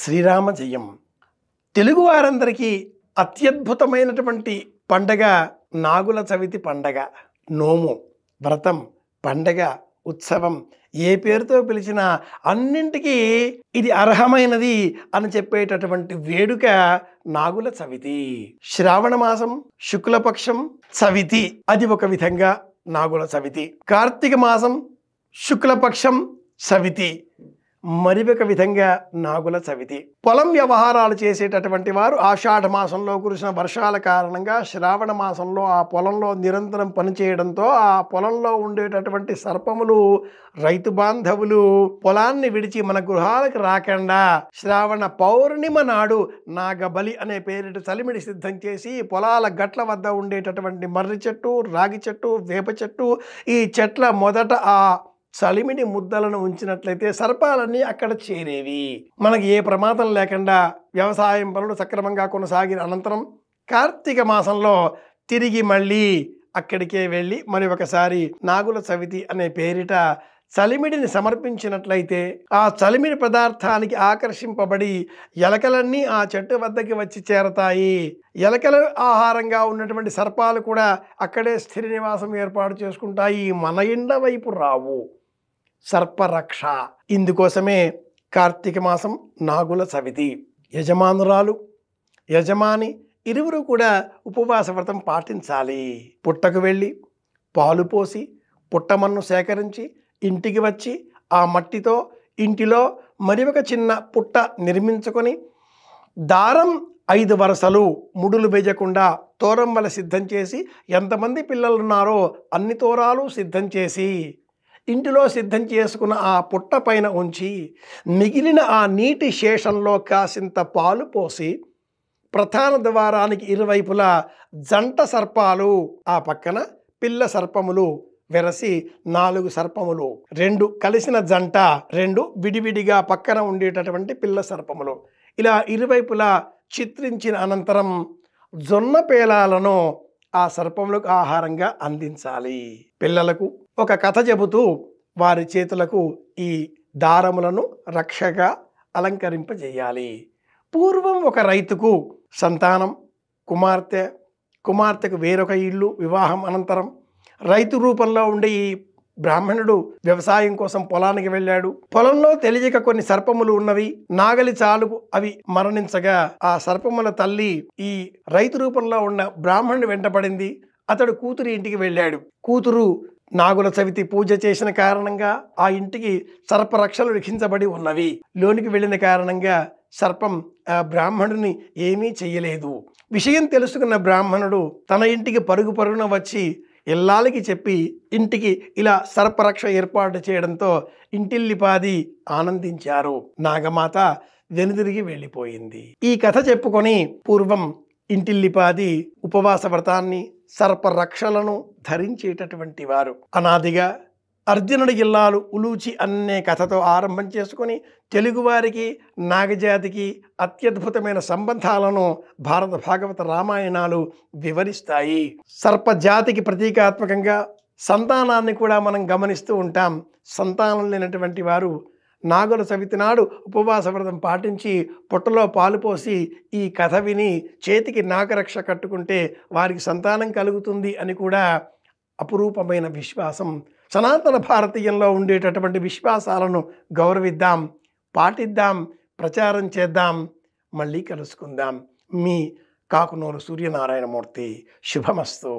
శ్రీరామ జయం తెలుగు వారందరికీ అత్యద్భుతమైనటువంటి పండగ నాగుల చవితి పండగ నోము వ్రతం పండగ ఉత్సవం ఏ పేరుతో పిలిచినా అన్నింటికీ ఇది అర్హమైనది అని చెప్పేటటువంటి వేడుక నాగుల చవితి శ్రావణ మాసం శుక్లపక్షం చవితి అది ఒక విధంగా నాగుల చవితి కార్తీక మాసం శుక్లపక్షం చవితి మరివక విధంగా నాగుల చవితి పొలం వ్యవహారాలు చేసేటటువంటి వారు ఆషాఢ మాసంలో కురిసిన వర్షాల కారణంగా శ్రావణ మాసంలో ఆ పొలంలో నిరంతరం పనిచేయడంతో ఆ పొలంలో ఉండేటటువంటి సర్పములు రైతు బాంధవులు పొలాన్ని విడిచి మన గృహాలకు రాకుండా శ్రావణ పౌర్ణిమ నాడు నాగబలి అనే పేరిట చలిమిడి సిద్ధం చేసి పొలాల గట్ల వద్ద ఉండేటటువంటి మర్రి చెట్టు రాగి చెట్టు వేప చెట్టు ఈ చెట్ల మొదట ఆ చలిమిడి ముద్దలను ఉంచినట్లయితే సర్పాలన్నీ అక్కడ చేరేవి మనకి ఏ ప్రమాదం లేకుండా వ్యవసాయం పనులు సక్రమంగా కొనసాగిన అనంతరం కార్తీక మాసంలో తిరిగి మళ్ళీ అక్కడికే వెళ్ళి మరి ఒకసారి నాగుల చవితి అనే పేరిట చలిమిడిని సమర్పించినట్లయితే ఆ చలిమిడి పదార్థానికి ఆకర్షింపబడి ఎలకలన్నీ ఆ చెట్టు వద్దకి వచ్చి చేరతాయి ఎలకల ఆహారంగా ఉన్నటువంటి సర్పాలు కూడా అక్కడే స్థిర నివాసం ఏర్పాటు చేసుకుంటాయి మన ఇండ్ల వైపు రావు సర్పరక్ష ఇందుకోసమే కార్తీక మాసం నాగుల సవితి యజమానురాలు యజమాని ఇరువురు కూడా ఉపవాస వ్రతం పాటించాలి పుట్టకు వెళ్ళి పాలు పోసి పుట్టమన్ను సేకరించి ఇంటికి వచ్చి ఆ మట్టితో ఇంటిలో మరి ఒక చిన్న పుట్ట నిర్మించుకొని దారం ఐదు వరసలు ముడులు వేయకుండా తోరం వల సిద్ధం చేసి ఎంతమంది పిల్లలున్నారో అన్ని తోరాలు సిద్ధం చేసి ఇంటిలో సిద్ధం చేసుకున్న ఆ పుట్ట పైన ఉంచి మిగిలిన ఆ నీటి శేషంలో కాసింత పాలు పోసి ప్రధాన ద్వారానికి ఇరువైపులా జంట సర్పాలు ఆ పక్కన పిల్ల సర్పములు వెరసి నాలుగు సర్పములు రెండు కలిసిన జంట రెండు విడివిడిగా పక్కన ఉండేటటువంటి పిల్ల సర్పములు ఇలా ఇరువైపులా చిత్రించిన అనంతరం జొన్న పేలాలను ఆ సర్పములకు ఆహారంగా అందించాలి పిల్లలకు ఒక కథ చెబుతూ వారి చేతులకు ఈ దారములను రక్షగా అలంకరింపజేయాలి పూర్వం ఒక రైతుకు సంతానం కుమార్తె కుమార్తెకు వేరొక ఇల్లు వివాహం అనంతరం రైతు రూపంలో ఉండే ఈ బ్రాహ్మణుడు వ్యవసాయం కోసం పొలానికి వెళ్ళాడు పొలంలో తెలియక కొన్ని సర్పములు ఉన్నవి నాగలి చాలుకు అవి మరణించగా ఆ సర్పముల తల్లి ఈ రైతు రూపంలో ఉన్న బ్రాహ్మణుడు వెంటపడింది అతడు కూతురు ఇంటికి వెళ్ళాడు కూతురు నాగుల చవితి పూజ చేసిన కారణంగా ఆ ఇంటికి సర్పరక్షలు లిఖించబడి ఉన్నవి లోనికి వెళ్ళిన కారణంగా సర్పం ఆ బ్రాహ్మణుని ఏమీ చేయలేదు విషయం తెలుసుకున్న బ్రాహ్మణుడు తన ఇంటికి పరుగు పరుగున వచ్చి ఇల్లాలకి చెప్పి ఇంటికి ఇలా సర్పరక్ష ఏర్పాటు చేయడంతో ఇంటిల్లిపాది ఆనందించారు నాగమాత వెనుదిరిగి వెళ్ళిపోయింది ఈ కథ చెప్పుకొని పూర్వం ఇంటిల్లిపాది ఉపవాస వ్రతాన్ని సర్పరక్షలను ధరించేటటువంటి వారు అనాదిగా అర్జునుడి జిల్లాలు ఉలూచి అనే కథతో ఆరంభం చేసుకుని తెలుగువారికి నాగజాతికి అత్యద్భుతమైన సంబంధాలను భారత భాగవత రామాయణాలు వివరిస్తాయి సర్పజాతికి ప్రతీకాత్మకంగా సంతానాన్ని కూడా మనం గమనిస్తూ ఉంటాం సంతానం లేనటువంటి వారు నాగుల సవితి నాడు ఉపవాస వ్రతం పాటించి పుట్టలో పాలు పోసి ఈ కథ విని చేతికి నాగరక్ష కట్టుకుంటే వారికి సంతానం కలుగుతుంది అని కూడా అపురూపమైన విశ్వాసం సనాతన భారతీయంలో ఉండేటటువంటి విశ్వాసాలను గౌరవిద్దాం పాటిద్దాం ప్రచారం చేద్దాం మళ్ళీ కలుసుకుందాం మీ కాకునూరు సూర్యనారాయణమూర్తి శుభమస్తు